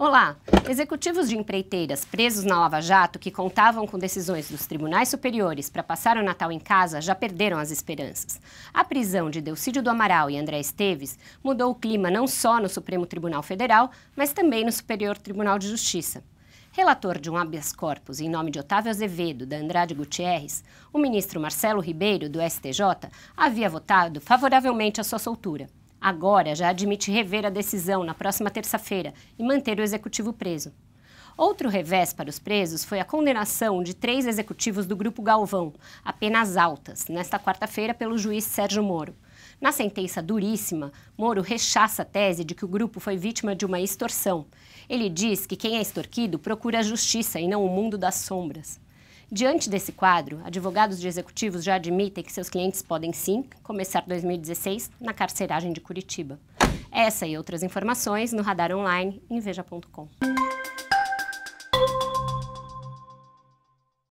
Olá! Executivos de empreiteiras presos na Lava Jato, que contavam com decisões dos tribunais superiores para passar o Natal em casa, já perderam as esperanças. A prisão de Delcídio do Amaral e André Esteves mudou o clima não só no Supremo Tribunal Federal, mas também no Superior Tribunal de Justiça. Relator de um habeas corpus em nome de Otávio Azevedo, da Andrade Gutierrez, o ministro Marcelo Ribeiro, do STJ, havia votado favoravelmente à sua soltura. Agora já admite rever a decisão na próxima terça-feira e manter o executivo preso. Outro revés para os presos foi a condenação de três executivos do Grupo Galvão, apenas altas, nesta quarta-feira pelo juiz Sérgio Moro. Na sentença duríssima, Moro rechaça a tese de que o grupo foi vítima de uma extorsão. Ele diz que quem é extorquido procura a justiça e não o mundo das sombras. Diante desse quadro, advogados de executivos já admitem que seus clientes podem sim começar 2016 na carceragem de Curitiba. Essa e outras informações no Radar Online em veja.com.